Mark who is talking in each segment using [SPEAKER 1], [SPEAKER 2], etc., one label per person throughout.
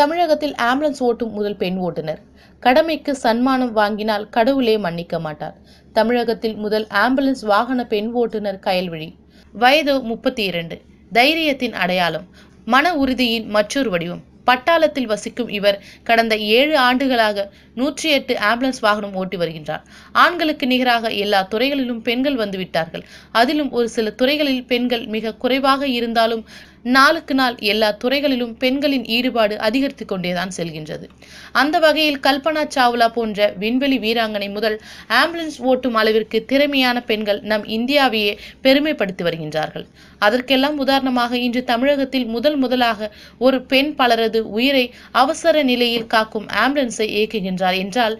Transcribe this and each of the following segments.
[SPEAKER 1] தமிழகத்தில் ஆம்புலன்ஸ் ஓட்டும் முதல் பெண் ஓட்டுநர் கடமைக்கு சன்மானம் வாங்கினால் கடவுளே மன்னிக்க மாட்டார் தமிழகத்தில் முதல் ஆம்புலன்ஸ் வாகன பெண் ஓட்டுநர் கயல்விழி வயது முப்பத்தி இரண்டு தைரியத்தின் அடையாளம் மன உறுதியின் மற்றொரு வடிவம் பட்டாளத்தில் வசிக்கும் இவர் கடந்த ஏழு ஆண்டுகளாக நூற்றி எட்டு ஆம்புலன்ஸ் வாகனம் ஓட்டி வருகின்றார் ஆண்களுக்கு நிகராக எல்லா துறைகளிலும் பெண்கள் வந்துவிட்டார்கள் அதிலும் ஒரு சில துறைகளில் பெண்கள் மிக குறைவாக இருந்தாலும் நாளுக்கு நாள் எல்லா துறைகளிலும் பெண்களின் ஈடுபாடு அதிகரித்து கொண்டேதான் செல்கின்றது அந்த வகையில் கல்பனா சாவ்லா போன்ற விண்வெளி வீராங்கனை முதல் ஆம்புலன்ஸ் ஓட்டும் அளவிற்கு திறமையான பெண்கள் நம் இந்தியாவையே பெருமைப்படுத்தி வருகின்றார்கள் அதற்கெல்லாம் உதாரணமாக இன்று தமிழகத்தில் முதல் முதலாக ஒரு பெண் பலரது உயிரை அவசர நிலையில் காக்கும் ஆம்புலன்ஸை இயக்குகின்றார் என்றால்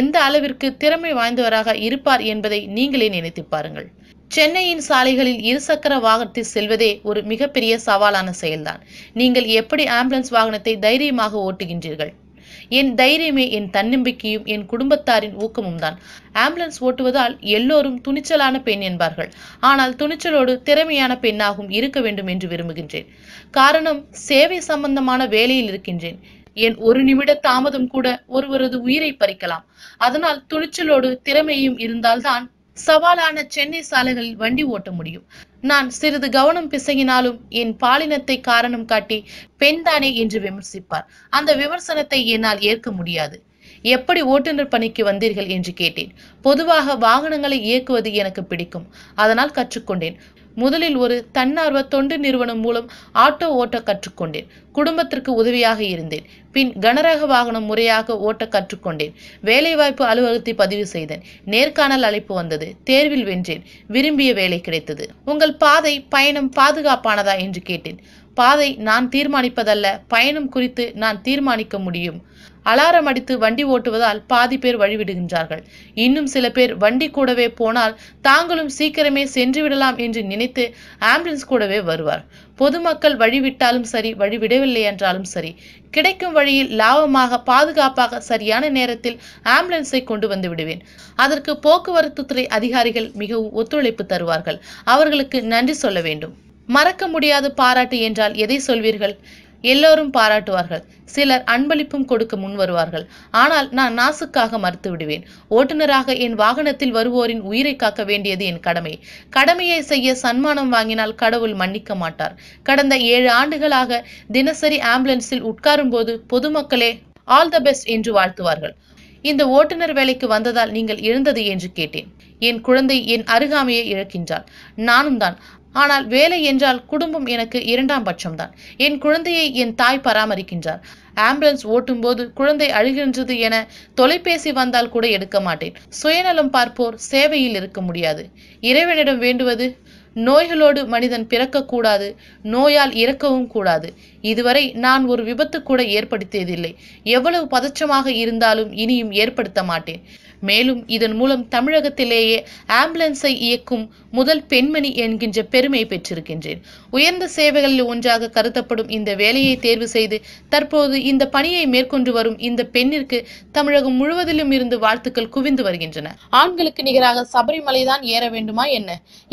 [SPEAKER 1] எந்த அளவிற்கு திறமை வாய்ந்தவராக இருப்பார் என்பதை நீங்களே நினைத்து பாருங்கள் சென்னையின் சாலைகளில் இருசக்கர வாகனத்தில் செல்வதே ஒரு மிகப்பெரிய சவாலான செயல்தான் நீங்கள் எப்படி ஆம்புலன்ஸ் வாகனத்தை தைரியமாக ஓட்டுகின்றீர்கள் என் தைரியமே என் தன்னம்பிக்கையும் என் குடும்பத்தாரின் ஊக்கமும் தான் ஆம்புலன்ஸ் ஓட்டுவதால் எல்லோரும் துணிச்சலான பெண் என்பார்கள் ஆனால் துணிச்சலோடு திறமையான பெண்ணாகவும் இருக்க வேண்டும் என்று விரும்புகின்றேன் காரணம் சேவை சம்பந்தமான வேலையில் இருக்கின்றேன் என் ஒரு நிமிட தாமதம் கூட ஒருவரது உயிரை பறிக்கலாம் அதனால் துணிச்சலோடு திறமையும் இருந்தால்தான் சவாலான சென்னை சாலைகளில் வண்டி ஓட்ட முடியும் நான் சிறிது கவனம் பிசகினாலும் என் பாலினத்தை காரணம் காட்டி பெண்தானே என்று விமர்சிப்பார் அந்த விமர்சனத்தை என்னால் ஏற்க முடியாது எப்படி ஓட்டுநர் பணிக்கு வந்தீர்கள் என்று கேட்டேன் பொதுவாக வாகனங்களை இயக்குவது எனக்கு பிடிக்கும் அதனால் கற்றுக்கொண்டேன் முதலில் ஒரு தன்னார்வ தொண்டு நிறுவனம் மூலம் ஆட்டோ ஓட்ட கற்றுக்கொண்டேன் குடும்பத்திற்கு உதவியாக இருந்தேன் பின் கனரக வாகனம் முறையாக ஓட்ட கற்றுக்கொண்டேன் வேலைவாய்ப்பு அலுவலகத்தை பதிவு செய்தேன் நேர்காணல் அழைப்பு வந்தது தேர்வில் வென்றேன் விரும்பிய வேலை கிடைத்தது உங்கள் பாதை பயணம் பாதுகாப்பானதா என்று கேட்டேன் பாதை நான் தீர்மானிப்பதல்ல பயணம் குறித்து நான் தீர்மானிக்க முடியும் அலாரம் அடித்து வண்டி ஓட்டுவதால் பாதி பேர் வழிவிடுகின்றார்கள் இன்னும் சில பேர் வண்டி கூடவே போனால் தாங்களும் சீக்கிரமே சென்று விடலாம் என்று நினைத்து ஆம்புலன்ஸ் கூடவே வருவார் பொதுமக்கள் வழிவிட்டாலும் சரி வழிவிடவில்லை என்றாலும் சரி கிடைக்கும் வழியில் லாபமாக பாதுகாப்பாக சரியான நேரத்தில் ஆம்புலன்ஸை கொண்டு வந்து விடுவேன் அதற்கு போக்குவரத்து துறை அதிகாரிகள் மிகவும் ஒத்துழைப்பு தருவார்கள் அவர்களுக்கு நன்றி சொல்ல வேண்டும் மறக்க முடியாத பாராட்டு என்றால் எதை சொல்வீர்கள் எல்லோரும் பாராட்டுவார்கள் சிலர் அன்பளிப்பும் கொடுக்க முன் வருவார்கள் ஆனால் நான் நாசுக்காக மறுத்து விடுவேன் ஓட்டுநராக என் வாகனத்தில் வருவோரின் உயிரை காக்க வேண்டியது என் கடமை கடமையை செய்ய சன்மானம் வாங்கினால் கடவுள் மன்னிக்க மாட்டார் கடந்த ஏழு ஆண்டுகளாக தினசரி ஆம்புலன்ஸில் உட்காரும் போது பொதுமக்களே ஆல் த பெஸ்ட் என்று வாழ்த்துவார்கள் இந்த ஓட்டுநர் வேலைக்கு வந்ததால் நீங்கள் இழந்தது என்று கேட்டேன் என் குழந்தை என் அருகாமையை இழக்கின்றாள் நானும் தான் ஆனால் வேலை என்றால் குடும்பம் எனக்கு இரண்டாம் பட்சம்தான் என் குழந்தையை என் தாய் பராமரிக்கின்றார் ஆம்புலன்ஸ் ஓட்டும் போது குழந்தை அழுகின்றது என தொலைபேசி வந்தால் கூட எடுக்க மாட்டேன் சுயநலம் பார்ப்போர் சேவையில் இருக்க முடியாது இறைவனிடம் வேண்டுவது நோய்களோடு மனிதன் பிறக்கக்கூடாது நோயால் இறக்கவும் கூடாது இதுவரை நான் ஒரு விபத்து கூட ஏற்படுத்தியதில்லை எவ்வளவு பதச்சமாக இருந்தாலும் இனியும் ஏற்படுத்த மாட்டேன் மேலும் இதன் மூலம் தமிழகத்திலேயே ஆம்புலன்ஸை இயக்கும் முதல் பெண்மணி என்கின்ற பெருமை பெற்றிருக்கின்றேன் உயர்ந்த சேவைகளில் ஒன்றாக கருதப்படும் இந்த வேலையை தேர்வு செய்து தற்போது இந்த பணியை மேற்கொண்டு வரும் இந்த பெண்ணிற்கு தமிழகம் முழுவதிலும் இருந்து வாழ்த்துக்கள் குவிந்து வருகின்றன ஆண்களுக்கு நிகராக சபரிமலை தான் ஏற வேண்டுமா என்ன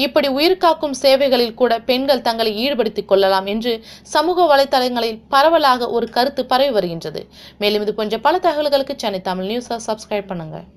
[SPEAKER 1] இப்படி உயிர்காக்கும் சேவைகளில் கூட பெண்கள் தங்களை ஈடுபடுத்திக் கொள்ளலாம் என்று சமூக வலைதளங்களில் பரவலாக ஒரு கருத்து பரவி வருகின்றது மேலும் இது போன்ற பல தகவல்களுக்கு சென்னை தமிழ் நியூஸை சப்ஸ்கிரைப் பண்ணுங்கள்